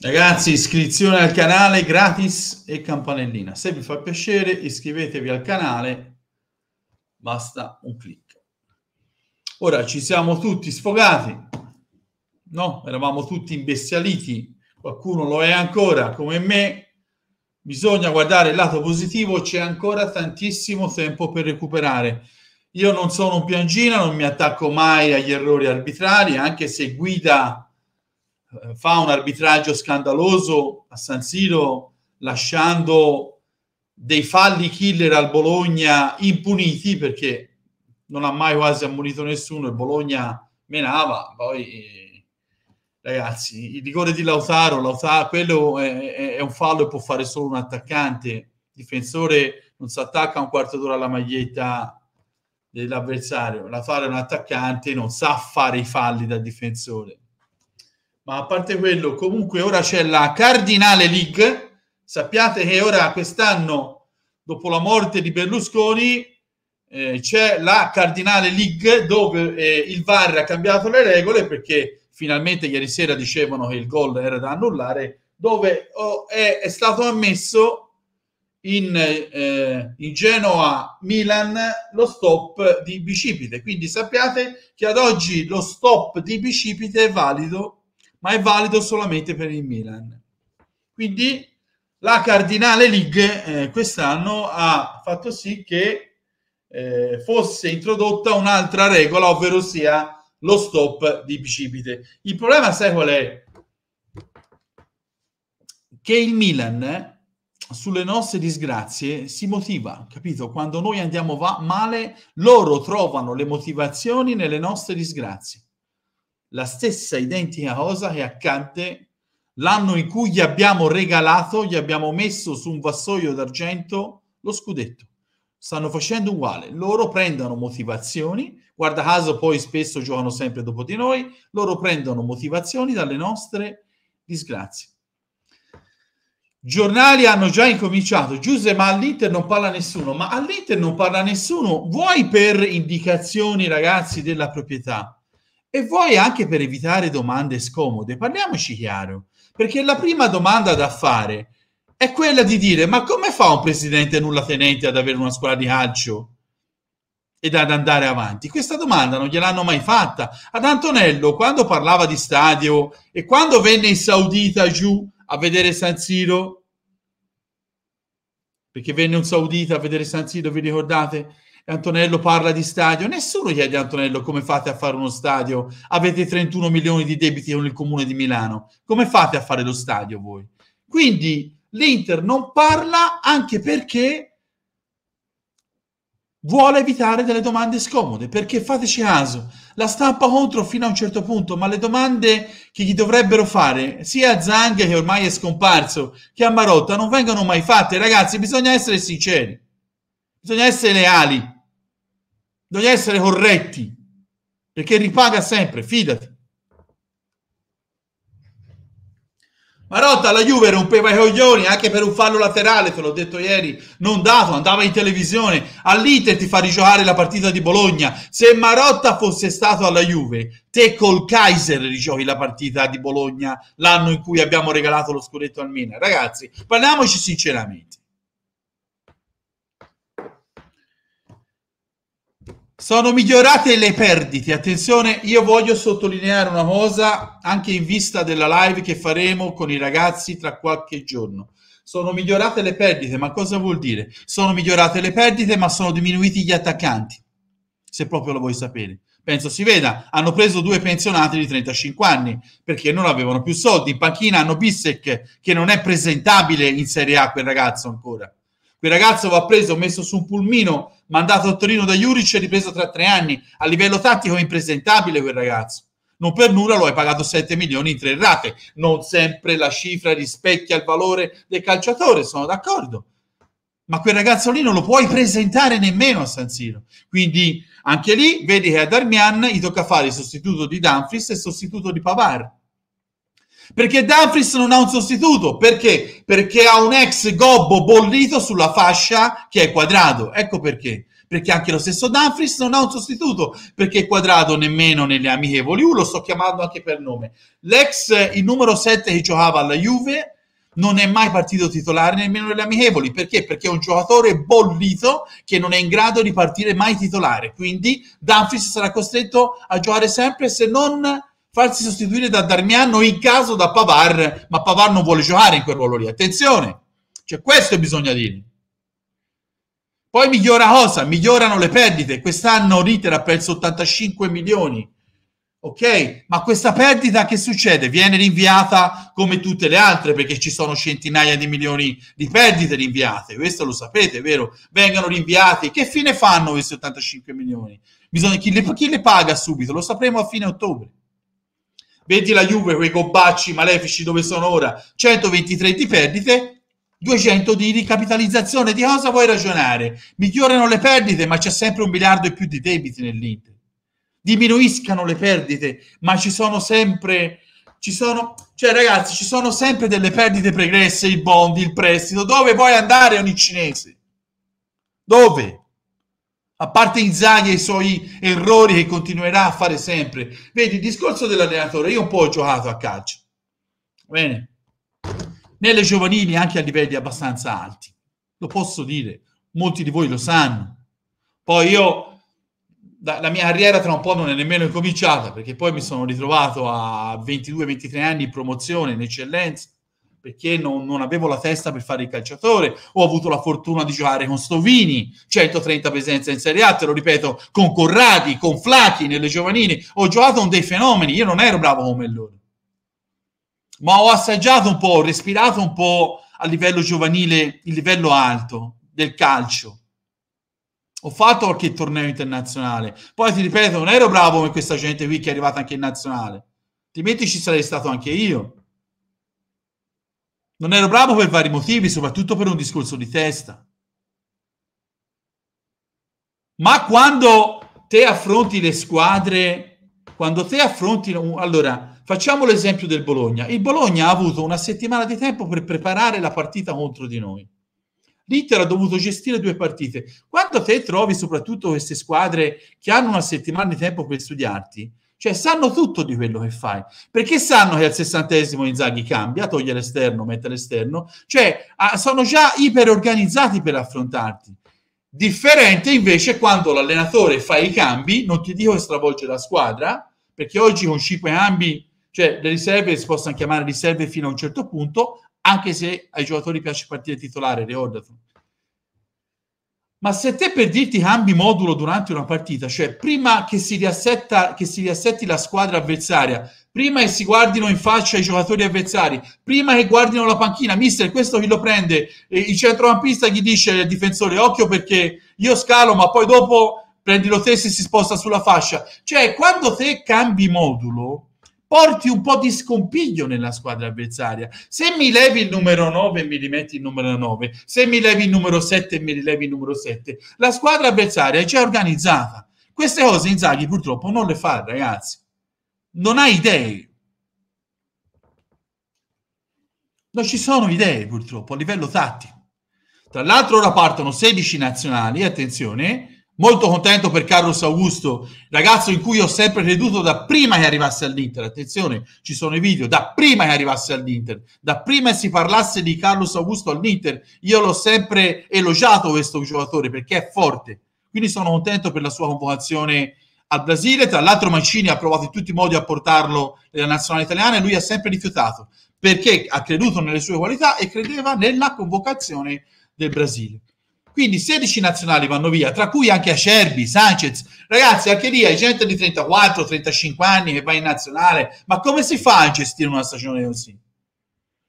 Ragazzi, iscrizione al canale gratis e campanellina. Se vi fa piacere, iscrivetevi al canale, basta un clic. Ora ci siamo tutti sfogati, no? Eravamo tutti imbestialiti, qualcuno lo è ancora come me. Bisogna guardare il lato positivo, c'è ancora tantissimo tempo per recuperare. Io non sono un piangina, non mi attacco mai agli errori arbitrari, anche se guida eh, fa un arbitraggio scandaloso a San Siro lasciando dei falli killer al Bologna impuniti perché non ha mai quasi ammonito nessuno e Bologna menava poi eh, ragazzi il rigore di Lautaro, Lautaro quello è, è un fallo e può fare solo un attaccante difensore non si attacca un quarto d'ora alla maglietta dell'avversario Lautaro è un attaccante non sa fare i falli da difensore ma a parte quello, comunque ora c'è la Cardinale League. Sappiate che ora quest'anno, dopo la morte di Berlusconi, eh, c'è la Cardinale League dove eh, il VAR ha cambiato le regole perché finalmente ieri sera dicevano che il gol era da annullare, dove oh, è, è, stato ammesso in, eh, in Genoa-Milan lo stop di Bicipite. Quindi sappiate che ad oggi lo stop di Bicipite è valido ma è valido solamente per il Milan. Quindi la Cardinale League eh, quest'anno ha fatto sì che eh, fosse introdotta un'altra regola, ovvero sia lo stop di bicipite. Il problema, sai qual è? Che il Milan eh, sulle nostre disgrazie si motiva, capito? Quando noi andiamo va- male, loro trovano le motivazioni nelle nostre disgrazie la stessa identica cosa che accante l'anno in cui gli abbiamo regalato, gli abbiamo messo su un vassoio d'argento lo scudetto. Stanno facendo uguale. Loro prendono motivazioni, guarda caso poi spesso giocano sempre dopo di noi, loro prendono motivazioni dalle nostre disgrazie. Giornali hanno già incominciato. Giuse, ma all'Inter non parla nessuno. Ma all'Inter non parla nessuno. Vuoi per indicazioni, ragazzi, della proprietà? E voi anche per evitare domande scomode, parliamoci chiaro, perché la prima domanda da fare è quella di dire ma come fa un presidente nulla tenente ad avere una scuola di calcio ed ad andare avanti? Questa domanda non gliel'hanno mai fatta. Ad Antonello, quando parlava di stadio e quando venne in Saudita giù a vedere San Siro, perché venne un saudita a vedere San Siro, vi ricordate? Antonello parla di stadio, nessuno chiede a Antonello come fate a fare uno stadio, avete 31 milioni di debiti con il comune di Milano, come fate a fare lo stadio voi? Quindi l'Inter non parla anche perché vuole evitare delle domande scomode, perché fateci caso, la stampa contro fino a un certo punto, ma le domande che gli dovrebbero fare sia a Zang che ormai è scomparso, che a Marotta non vengono mai fatte, ragazzi, bisogna essere sinceri. Bisogna essere leali Devi essere corretti, perché ripaga sempre, fidati. Marotta la Juve rompeva i coglioni anche per un fallo laterale, te l'ho detto ieri, non dato, andava in televisione, all'Inter ti fa rigiocare la partita di Bologna. Se Marotta fosse stato alla Juve, te col Kaiser rigiochi la partita di Bologna l'anno in cui abbiamo regalato lo scudetto al Milan. Ragazzi, parliamoci sinceramente. Sono migliorate le perdite. Attenzione, io voglio sottolineare una cosa anche in vista della live che faremo con i ragazzi tra qualche giorno. Sono migliorate le perdite, ma cosa vuol dire? Sono migliorate le perdite, ma sono diminuiti gli attaccanti. Se proprio lo vuoi sapere. Penso si veda, hanno preso due pensionati di 35 anni perché non avevano più soldi. In panchina hanno Bissek che non è presentabile in Serie A quel ragazzo ancora. Quel ragazzo va preso, messo su un pulmino, mandato a Torino da Juric e ripreso tra tre anni. A livello tattico è impresentabile quel ragazzo. Non per nulla lo hai pagato 7 milioni in tre rate. Non sempre la cifra rispecchia il valore del calciatore, sono d'accordo. Ma quel ragazzo lì non lo puoi presentare nemmeno a San Siro. Quindi anche lì vedi che ad Armian gli tocca fare il sostituto di Danfris e il sostituto di Pavar perché Dumfries non ha un sostituto, perché? Perché ha un ex gobbo bollito sulla fascia che è quadrato, ecco perché. Perché anche lo stesso Dumfries non ha un sostituto, perché è quadrato nemmeno nelle amichevoli, io uh, lo sto chiamando anche per nome. L'ex, il numero 7 che giocava alla Juve, non è mai partito titolare nemmeno nelle amichevoli. Perché? Perché è un giocatore bollito che non è in grado di partire mai titolare. Quindi Danfis sarà costretto a giocare sempre se non farsi sostituire da Darmiano in caso da Pavar, ma Pavar non vuole giocare in quel ruolo lì. Attenzione, cioè questo bisogna dire. Poi migliora cosa? Migliorano le perdite. Quest'anno Ritter ha perso 85 milioni. Ok, ma questa perdita che succede? Viene rinviata come tutte le altre perché ci sono centinaia di milioni di perdite rinviate, questo lo sapete, vero? Vengono rinviati. Che fine fanno questi 85 milioni? Bisogna, chi, le, chi le paga subito? Lo sapremo a fine ottobre. Vedi la Juve, quei cobacci malefici dove sono ora, 123 di perdite, 200 di ricapitalizzazione. Di cosa vuoi ragionare? Migliorano le perdite, ma c'è sempre un miliardo e più di debiti nell'Inter. Diminuiscano le perdite, ma ci sono sempre... Ci sono, cioè ragazzi, ci sono sempre delle perdite pregresse, i bond, il prestito. Dove vuoi andare ogni cinese? Dove? a parte Inzaghi e i suoi errori che continuerà a fare sempre. Vedi, il discorso dell'allenatore, io un po' ho giocato a calcio, bene, nelle giovanili anche a livelli abbastanza alti, lo posso dire, molti di voi lo sanno. Poi io, la, la mia carriera tra un po' non è nemmeno incominciata, perché poi mi sono ritrovato a 22-23 anni in promozione, in eccellenza, perché non, non, avevo la testa per fare il calciatore, ho avuto la fortuna di giocare con Stovini, 130 presenze in Serie A, te lo ripeto, con Corradi, con Flacchi nelle giovanili, ho giocato con dei fenomeni, io non ero bravo come loro, ma ho assaggiato un po', ho respirato un po' a livello giovanile, il livello alto del calcio. Ho fatto qualche torneo internazionale, poi ti ripeto, non ero bravo come questa gente qui che è arrivata anche in nazionale, altrimenti ci sarei stato anche io non ero bravo per vari motivi, soprattutto per un discorso di testa. Ma quando te affronti le squadre, quando te affronti... Allora, facciamo l'esempio del Bologna. Il Bologna ha avuto una settimana di tempo per preparare la partita contro di noi. L'Inter ha dovuto gestire due partite. Quando te trovi soprattutto queste squadre che hanno una settimana di tempo per studiarti, cioè sanno tutto di quello che fai, perché sanno che al sessantesimo Inzaghi cambia, toglie l'esterno, mette l'esterno, cioè ah, sono già iperorganizzati per affrontarti. Differente invece quando l'allenatore fa i cambi, non ti dico che stravolge la squadra, perché oggi con 5 cambi, cioè le riserve si possono chiamare riserve fino a un certo punto, anche se ai giocatori piace partire titolare, ricordatelo ma se te per dirti cambi modulo durante una partita, cioè prima che si, riassetta, che si riassetti la squadra avversaria, prima che si guardino in faccia i giocatori avversari, prima che guardino la panchina, mister, questo chi lo prende? E il centrocampista gli dice al difensore, occhio perché io scalo, ma poi dopo prendi lo stesso e si sposta sulla fascia. Cioè, quando te cambi modulo, porti un po' di scompiglio nella squadra avversaria. Se mi levi il numero 9 e mi rimetti il numero 9, se mi levi il numero 7 e mi rilevi il numero 7, la squadra avversaria è già organizzata. Queste cose Inzaghi purtroppo non le fa, ragazzi. Non ha idee. Non ci sono idee purtroppo a livello tattico. Tra l'altro ora partono 16 nazionali, attenzione, Molto contento per Carlos Augusto, ragazzo in cui ho sempre creduto da prima che arrivasse all'Inter. Attenzione, ci sono i video, da prima che arrivasse all'Inter, da prima che si parlasse di Carlos Augusto all'Inter. Io l'ho sempre elogiato questo giocatore perché è forte. Quindi sono contento per la sua convocazione al Brasile. Tra l'altro Mancini ha provato in tutti i modi a portarlo nella nazionale italiana e lui ha sempre rifiutato perché ha creduto nelle sue qualità e credeva nella convocazione del Brasile. Quindi 16 nazionali vanno via, tra cui anche Acerbi, Sanchez. Ragazzi, anche lì hai gente di 34, 35 anni che va in nazionale. Ma come si fa a gestire una stagione così?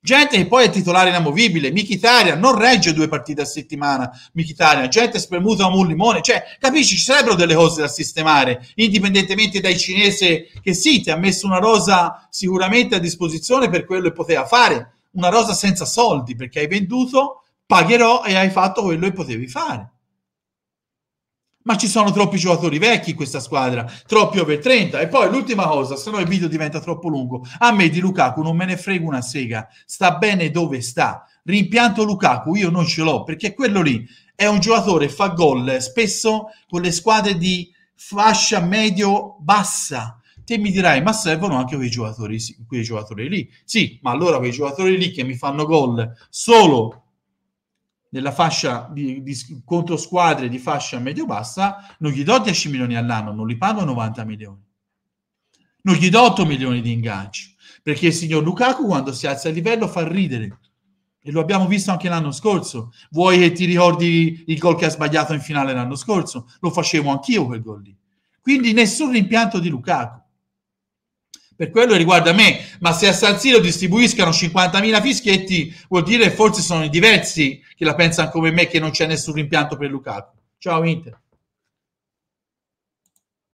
Gente che poi è titolare inamovibile, Michitaria non regge due partite a settimana, Michitaria, gente spremuta come un limone, cioè capisci, ci sarebbero delle cose da sistemare, indipendentemente dai cinese che sì, ti ha messo una rosa sicuramente a disposizione per quello che poteva fare, una rosa senza soldi perché hai venduto pagherò e hai fatto quello che potevi fare. Ma ci sono troppi giocatori vecchi in questa squadra, troppi over 30. E poi l'ultima cosa, se no il video diventa troppo lungo. A me di Lukaku non me ne frega una sega, sta bene dove sta. Rimpianto Lukaku io non ce l'ho, perché quello lì è un giocatore che fa gol spesso con le squadre di fascia medio-bassa te mi dirai ma servono anche quei giocatori, quei giocatori, lì sì ma allora quei giocatori lì che mi fanno gol solo nella fascia di, di, contro squadre di fascia medio-bassa, non gli do 10 milioni all'anno, non li pago 90 milioni. Non gli do 8 milioni di inganci, perché il signor Lukaku quando si alza il livello fa ridere. E lo abbiamo visto anche l'anno scorso. Vuoi che ti ricordi il gol che ha sbagliato in finale l'anno scorso? Lo facevo anch'io quel gol lì. Quindi nessun rimpianto di Lukaku per quello riguarda me, ma se a San Siro distribuiscano 50.000 fischietti vuol dire forse sono i diversi che la pensano come me che non c'è nessun rimpianto per Lukaku. Ciao Inter.